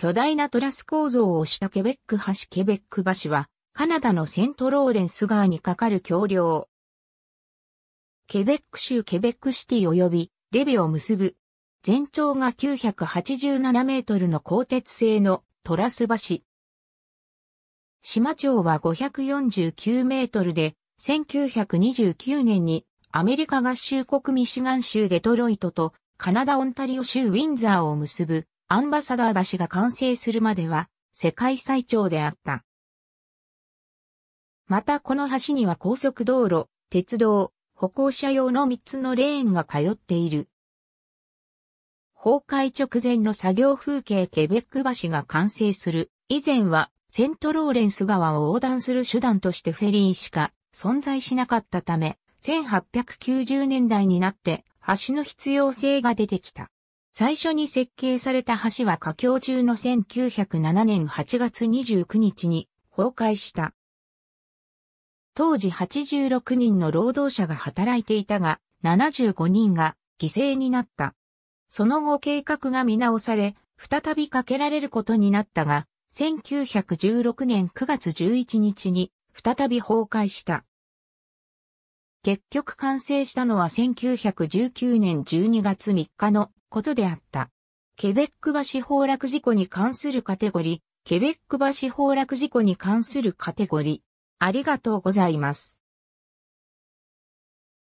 巨大なトラス構造をしたケベック橋ケベック橋は、カナダのセントローレンス川に架かる橋梁。ケベック州ケベックシティ及びレビを結ぶ。全長が987メートルの鋼鉄製のトラス橋。島町は549メートルで、1929年にアメリカ合衆国ミシガン州デトロイトとカナダオンタリオ州ウィンザーを結ぶアンバサダー橋が完成するまでは世界最長であった。またこの橋には高速道路、鉄道、歩行者用の3つのレーンが通っている。崩壊直前の作業風景ケベック橋が完成する。以前はセントローレンス川を横断する手段としてフェリーしか存在しなかったため、1890年代になって橋の必要性が出てきた。最初に設計された橋は架橋中の1907年8月29日に崩壊した。当時86人の労働者が働いていたが、75人が犠牲になった。その後計画が見直され、再びかけられることになったが、1916年9月11日に再び崩壊した。結局完成したのは1919年12月3日のことであった。ケベック橋崩落事故に関するカテゴリー、ケベック橋崩落事故に関するカテゴリー。ありがとうございます。